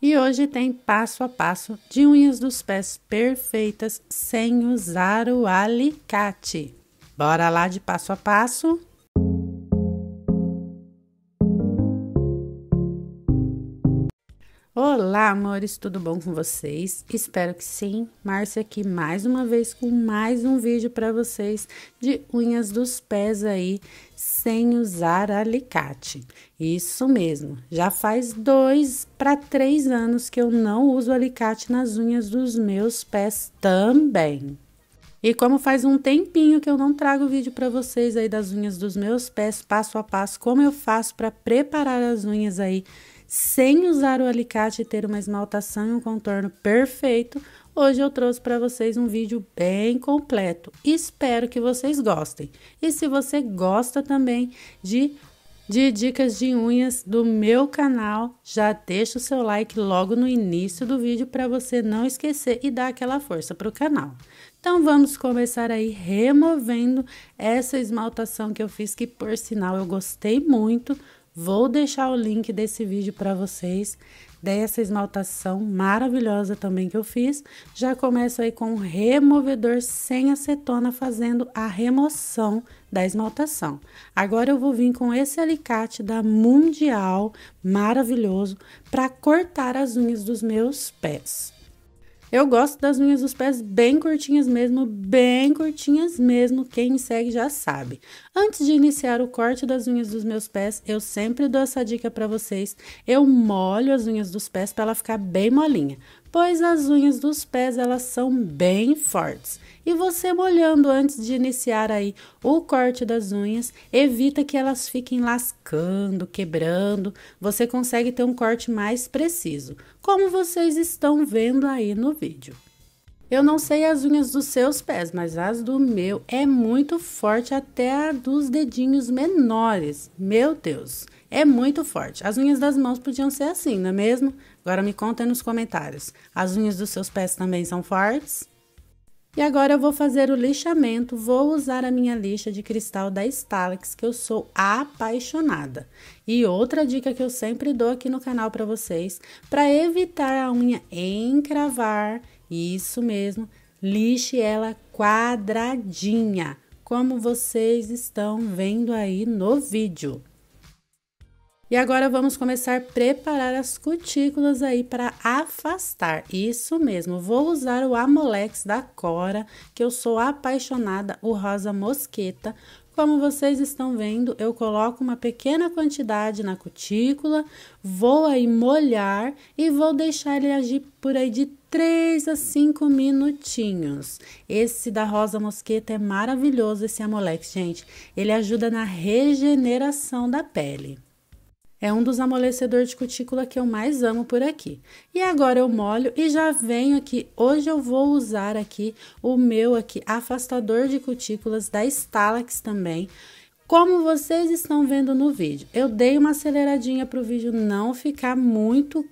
E hoje tem passo a passo de unhas dos pés perfeitas sem usar o alicate. Bora lá de passo a passo? Olá, amores, tudo bom com vocês? Espero que sim. Márcia aqui mais uma vez com mais um vídeo para vocês de unhas dos pés aí, sem usar alicate. Isso mesmo, já faz dois para três anos que eu não uso alicate nas unhas dos meus pés também. E como faz um tempinho que eu não trago vídeo para vocês aí das unhas dos meus pés, passo a passo, como eu faço para preparar as unhas aí sem usar o alicate e ter uma esmaltação e um contorno perfeito, hoje eu trouxe para vocês um vídeo bem completo. Espero que vocês gostem. E se você gosta também de de dicas de unhas do meu canal. Já deixa o seu like logo no início do vídeo para você não esquecer e dar aquela força para o canal. Então vamos começar aí removendo essa esmaltação que eu fiz, que por sinal eu gostei muito. Vou deixar o link desse vídeo para vocês, dessa esmaltação maravilhosa também que eu fiz. Já começo aí com um removedor sem acetona, fazendo a remoção da esmaltação. Agora eu vou vir com esse alicate da Mundial, maravilhoso, para cortar as unhas dos meus pés. Eu gosto das unhas dos pés bem curtinhas mesmo, bem curtinhas mesmo, quem me segue já sabe. Antes de iniciar o corte das unhas dos meus pés, eu sempre dou essa dica para vocês. Eu molho as unhas dos pés para ela ficar bem molinha pois as unhas dos pés elas são bem fortes. E você molhando antes de iniciar aí o corte das unhas, evita que elas fiquem lascando, quebrando. Você consegue ter um corte mais preciso, como vocês estão vendo aí no vídeo. Eu não sei as unhas dos seus pés, mas as do meu é muito forte até a dos dedinhos menores. Meu Deus! É muito forte. As unhas das mãos podiam ser assim, não é mesmo? Agora me conta nos comentários. As unhas dos seus pés também são fortes? E agora eu vou fazer o lixamento, vou usar a minha lixa de cristal da Stalax, que eu sou apaixonada. E outra dica que eu sempre dou aqui no canal para vocês, para evitar a unha encravar, isso mesmo, lixe ela quadradinha, como vocês estão vendo aí no vídeo. E agora vamos começar a preparar as cutículas aí para afastar. Isso mesmo, vou usar o Amolex da Cora, que eu sou apaixonada, o rosa mosqueta. Como vocês estão vendo, eu coloco uma pequena quantidade na cutícula, vou aí molhar e vou deixar ele agir por aí de 3 a 5 minutinhos. Esse da rosa mosqueta é maravilhoso, esse Amolex, gente. Ele ajuda na regeneração da pele. É um dos amolecedores de cutícula que eu mais amo por aqui. E agora eu molho e já venho aqui. Hoje eu vou usar aqui o meu aqui afastador de cutículas da Stalax também. Como vocês estão vendo no vídeo, eu dei uma aceleradinha para o vídeo não ficar muito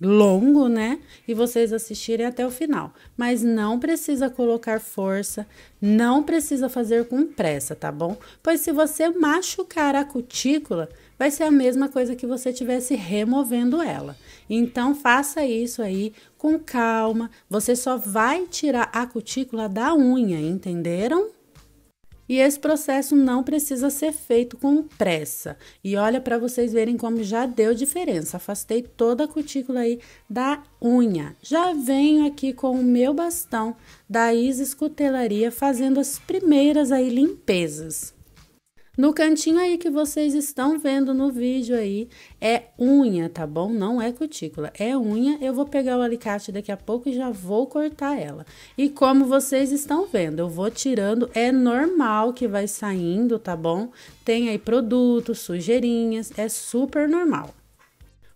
longo, né? E vocês assistirem até o final. Mas não precisa colocar força, não precisa fazer com pressa, tá bom? Pois se você machucar a cutícula, vai ser a mesma coisa que você tivesse removendo ela. Então faça isso aí com calma. Você só vai tirar a cutícula da unha, entenderam? E esse processo não precisa ser feito com pressa. E olha para vocês verem como já deu diferença. Afastei toda a cutícula aí da unha. Já venho aqui com o meu bastão da Isis Cutelaria fazendo as primeiras aí limpezas. No cantinho aí que vocês estão vendo no vídeo aí, é unha, tá bom? Não é cutícula, é unha. Eu vou pegar o alicate daqui a pouco e já vou cortar ela. E como vocês estão vendo, eu vou tirando, é normal que vai saindo, tá bom? Tem aí produtos, sujeirinhas, é super normal.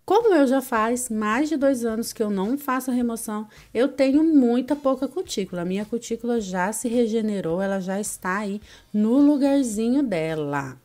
Como eu já faz mais de dois anos que eu não faço a remoção, eu tenho muita pouca cutícula. A minha cutícula já se regenerou, ela já está aí no lugarzinho dela.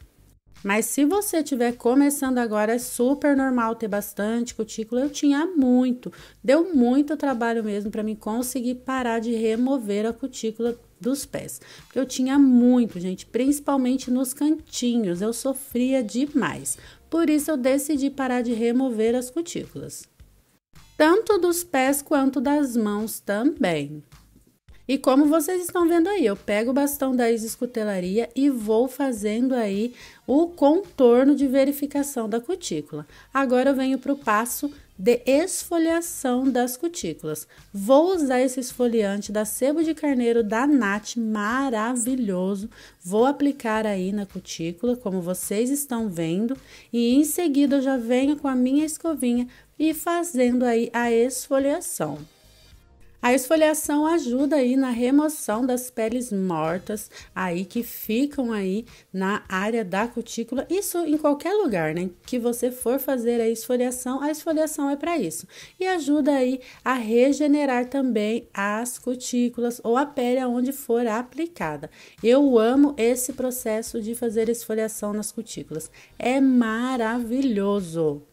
Mas se você estiver começando agora, é super normal ter bastante cutícula. Eu tinha muito, deu muito trabalho mesmo para mim conseguir parar de remover a cutícula dos pés. Porque eu tinha muito, gente, principalmente nos cantinhos, eu sofria demais. Por isso eu decidi parar de remover as cutículas, tanto dos pés quanto das mãos também. E como vocês estão vendo aí, eu pego o bastão da Isis Cutelaria e vou fazendo aí o contorno de verificação da cutícula. Agora eu venho para o passo de esfoliação das cutículas. Vou usar esse esfoliante da sebo de carneiro da Nat, maravilhoso. Vou aplicar aí na cutícula, como vocês estão vendo, e em seguida eu já venho com a minha escovinha e fazendo aí a esfoliação. A esfoliação ajuda aí na remoção das peles mortas aí que ficam aí na área da cutícula, isso em qualquer lugar, né? Que você for fazer a esfoliação, a esfoliação é para isso. E ajuda aí a regenerar também as cutículas ou a pele onde for aplicada. Eu amo esse processo de fazer esfoliação nas cutículas. É maravilhoso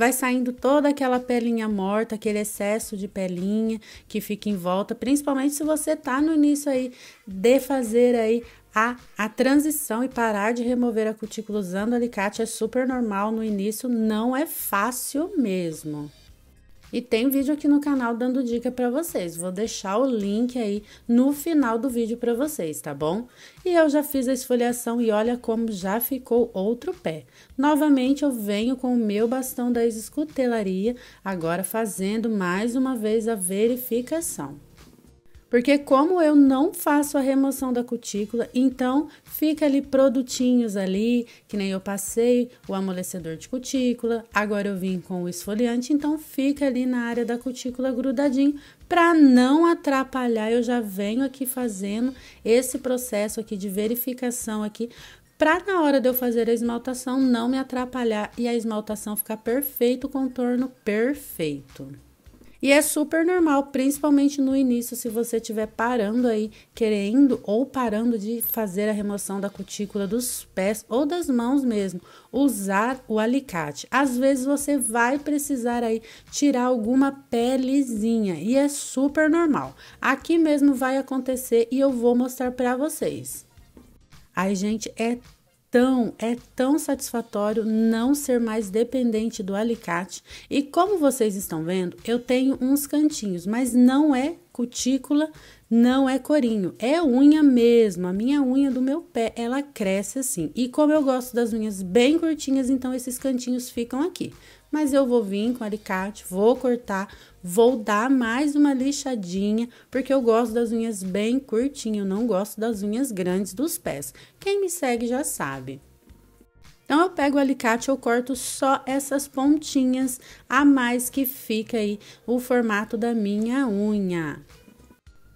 vai saindo toda aquela pelinha morta, aquele excesso de pelinha que fica em volta, principalmente se você tá no início aí de fazer aí a, a transição e parar de remover a cutícula usando alicate é super normal no início, não é fácil mesmo. E tem vídeo aqui no canal dando dica para vocês. Vou deixar o link aí no final do vídeo para vocês, tá bom? E eu já fiz a esfoliação e olha como já ficou outro pé. Novamente eu venho com o meu bastão da escutelaria, agora fazendo mais uma vez a verificação. Porque como eu não faço a remoção da cutícula, então fica ali produtinhos ali, que nem eu passei o amolecedor de cutícula, agora eu vim com o esfoliante, então fica ali na área da cutícula grudadinho, para não atrapalhar, eu já venho aqui fazendo esse processo aqui de verificação aqui, para na hora de eu fazer a esmaltação não me atrapalhar e a esmaltação ficar perfeito, o contorno perfeito. E é super normal, principalmente no início, se você estiver parando aí, querendo ou parando de fazer a remoção da cutícula dos pés ou das mãos mesmo, usar o alicate. Às vezes você vai precisar aí tirar alguma pelezinha e é super normal. Aqui mesmo vai acontecer e eu vou mostrar para vocês. Ai, gente, é tão, é tão satisfatório não ser mais dependente do alicate. E como vocês estão vendo, eu tenho uns cantinhos, mas não é cutícula não é corinho, é unha mesmo. A minha unha do meu pé, ela cresce assim. E como eu gosto das unhas bem curtinhas, então esses cantinhos ficam aqui. Mas eu vou vir com alicate, vou cortar, vou dar mais uma lixadinha, porque eu gosto das unhas bem curtinhas, eu não gosto das unhas grandes dos pés. Quem me segue já sabe. Então, eu pego o alicate, eu corto só essas pontinhas a mais que fica aí o formato da minha unha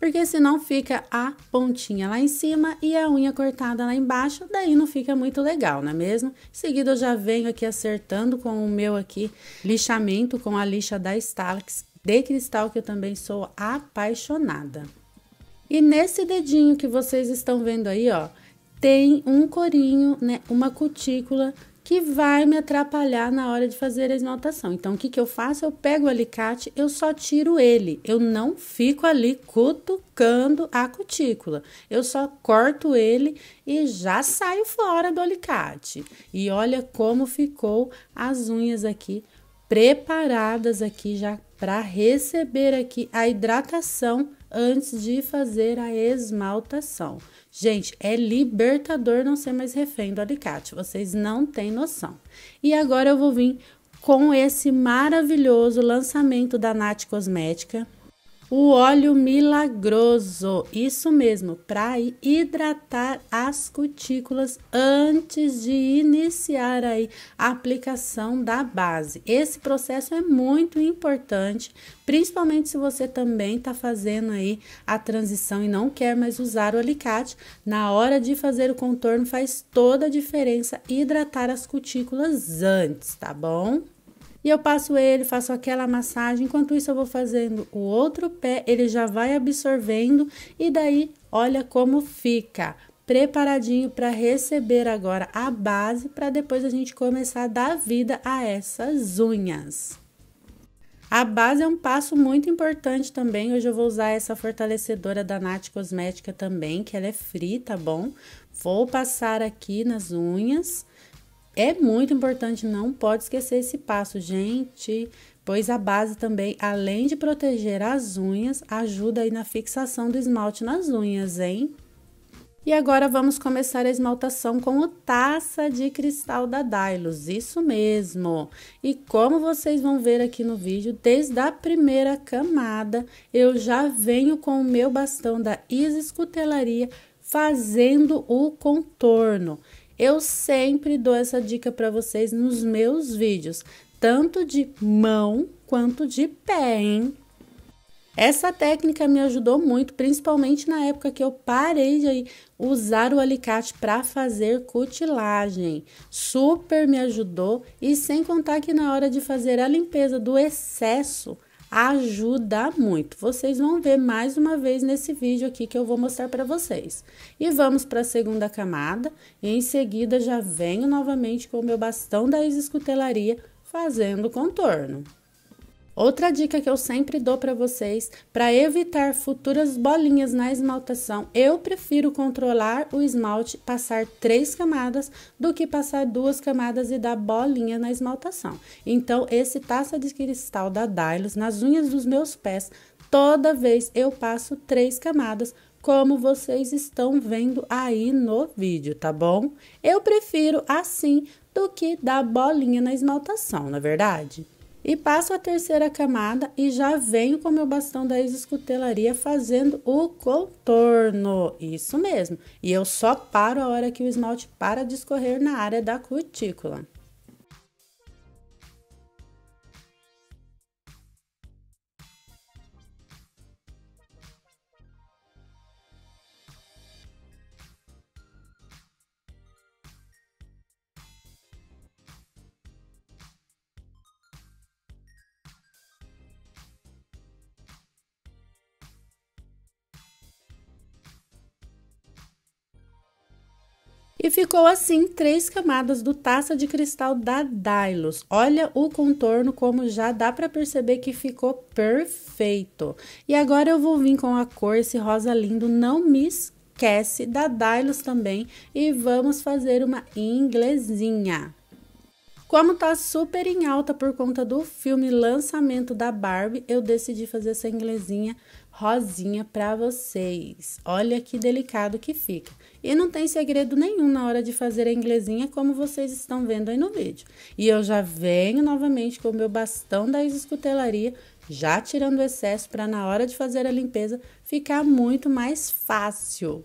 porque senão fica a pontinha lá em cima e a unha cortada lá embaixo, daí não fica muito legal, não é mesmo? Em seguida eu já venho aqui acertando com o meu aqui lixamento com a lixa da Stalax de cristal que eu também sou apaixonada. E nesse dedinho que vocês estão vendo aí, ó, tem um corinho, né, uma cutícula que vai me atrapalhar na hora de fazer a esnotação. Então, o que, que eu faço? Eu pego o alicate, eu só tiro ele. Eu não fico ali cutucando a cutícula. Eu só corto ele e já saio fora do alicate. E olha como ficou as unhas aqui preparadas aqui já para receber aqui a hidratação antes de fazer a esmaltação. Gente, é libertador não ser mais refém do alicate, vocês não têm noção. E agora eu vou vir com esse maravilhoso lançamento da Nath Cosmética, o óleo milagroso, isso mesmo, para hidratar as cutículas antes de iniciar aí a aplicação da base. Esse processo é muito importante, principalmente se você também está fazendo aí a transição e não quer mais usar o alicate. Na hora de fazer o contorno faz toda a diferença hidratar as cutículas antes, tá bom? E eu passo ele, faço aquela massagem. Enquanto isso, eu vou fazendo o outro pé, ele já vai absorvendo. E daí, olha como fica preparadinho para receber agora a base para depois a gente começar a dar vida a essas unhas. A base é um passo muito importante também. Hoje eu vou usar essa fortalecedora da Nath Cosmética também, que ela é free, tá bom? Vou passar aqui nas unhas é muito importante, não pode esquecer esse passo, gente, pois a base também, além de proteger as unhas, ajuda aí na fixação do esmalte nas unhas, hein? E agora vamos começar a esmaltação com o taça de cristal da Dylos, isso mesmo. E como vocês vão ver aqui no vídeo, desde a primeira camada, eu já venho com o meu bastão da Isis Cutelaria fazendo o contorno. Eu sempre dou essa dica para vocês nos meus vídeos, tanto de mão quanto de pé, hein? Essa técnica me ajudou muito, principalmente na época que eu parei de usar o alicate para fazer cutilagem. Super me ajudou e sem contar que na hora de fazer a limpeza do excesso, ajuda muito. Vocês vão ver mais uma vez nesse vídeo aqui que eu vou mostrar para vocês. E vamos para a segunda camada, e em seguida já venho novamente com o meu bastão da escutelaria fazendo contorno. Outra dica que eu sempre dou para vocês, para evitar futuras bolinhas na esmaltação, eu prefiro controlar o esmalte, passar três camadas, do que passar duas camadas e dar bolinha na esmaltação. Então, esse taça de cristal da Dylos, nas unhas dos meus pés, toda vez eu passo três camadas, como vocês estão vendo aí no vídeo, tá bom? Eu prefiro assim do que dar bolinha na esmaltação, na é verdade? E passo a terceira camada e já venho com meu bastão da escutelaria fazendo o contorno. Isso mesmo. E eu só paro a hora que o esmalte para de escorrer na área da cutícula. E ficou assim três camadas do taça de cristal da Dylos. Olha o contorno como já dá para perceber que ficou perfeito. E agora eu vou vir com a cor esse rosa lindo, não me esquece da Dylos também e vamos fazer uma inglesinha. Como tá super em alta por conta do filme lançamento da Barbie, eu decidi fazer essa inglesinha rosinha para vocês. Olha que delicado que fica. E não tem segredo nenhum na hora de fazer a inglesinha, como vocês estão vendo aí no vídeo. E eu já venho novamente com o meu bastão da escutelaria, já tirando o excesso para na hora de fazer a limpeza ficar muito mais fácil.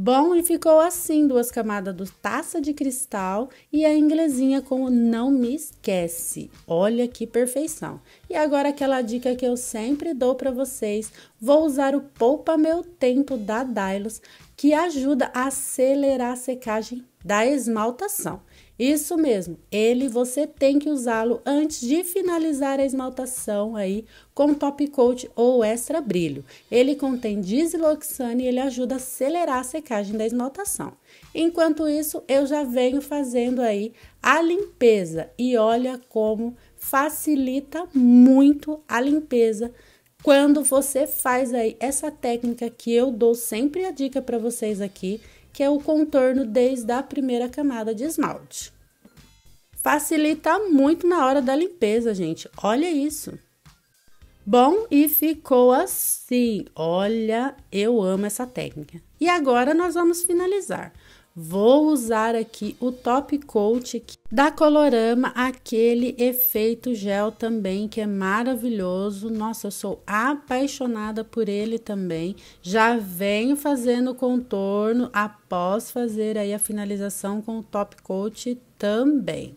Bom, e ficou assim: duas camadas do taça de cristal e a inglesinha com o não me esquece. Olha que perfeição! E agora aquela dica que eu sempre dou para vocês: vou usar o Poupa Meu Tempo da Dylos, que ajuda a acelerar a secagem da esmaltação. Isso mesmo, ele você tem que usá-lo antes de finalizar a esmaltação aí com top coat ou extra brilho. Ele contém disiloxane e ele ajuda a acelerar a secagem da esmaltação. Enquanto isso, eu já venho fazendo aí a limpeza e olha como facilita muito a limpeza quando você faz aí essa técnica que eu dou sempre a dica para vocês aqui que é o contorno desde a primeira camada de esmalte. Facilita muito na hora da limpeza, gente. Olha isso. Bom, e ficou assim. Olha, eu amo essa técnica. E agora nós vamos finalizar. Vou usar aqui o Top Coat da Colorama, aquele efeito gel também, que é maravilhoso. Nossa, eu sou apaixonada por ele também. Já venho fazendo o contorno após fazer aí a finalização com o Top Coat também.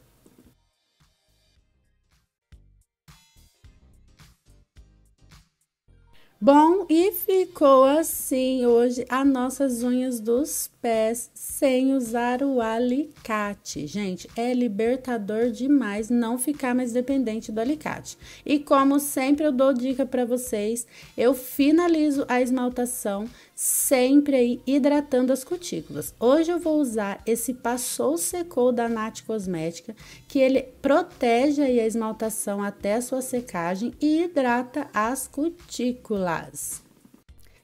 Bom, e ficou assim hoje as nossas unhas dos pés sem usar o alicate. Gente, é libertador demais não ficar mais dependente do alicate. E como sempre eu dou dica para vocês, eu finalizo a esmaltação sempre aí hidratando as cutículas. Hoje eu vou usar esse Passou Secou da Nath Cosmética, que ele protege aí a esmaltação até a sua secagem e hidrata as cutículas.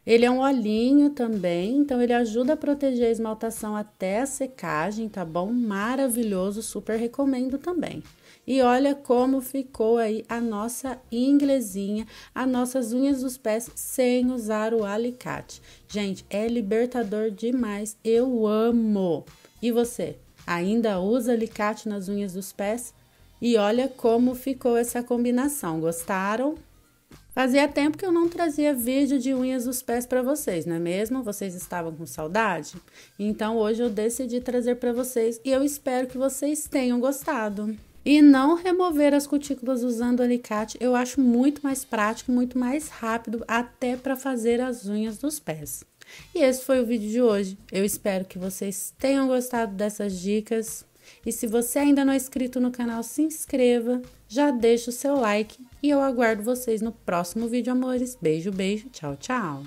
Ele é um olhinho também, então ele ajuda a proteger a esmaltação até a secagem, tá bom? Maravilhoso, super recomendo também. E olha como ficou aí a nossa inglesinha, as nossas unhas dos pés sem usar o alicate. Gente, é libertador demais, eu amo. E você, ainda usa alicate nas unhas dos pés? E olha como ficou essa combinação, gostaram? Fazia tempo que eu não trazia vídeo de unhas dos pés para vocês, não é mesmo? Vocês estavam com saudade? Então hoje eu decidi trazer para vocês e eu espero que vocês tenham gostado e não remover as cutículas usando alicate, eu acho muito mais prático, muito mais rápido, até para fazer as unhas dos pés. E esse foi o vídeo de hoje. Eu espero que vocês tenham gostado dessas dicas. E se você ainda não é inscrito no canal, se inscreva, já deixa o seu like e eu aguardo vocês no próximo vídeo, amores. Beijo, beijo, tchau, tchau.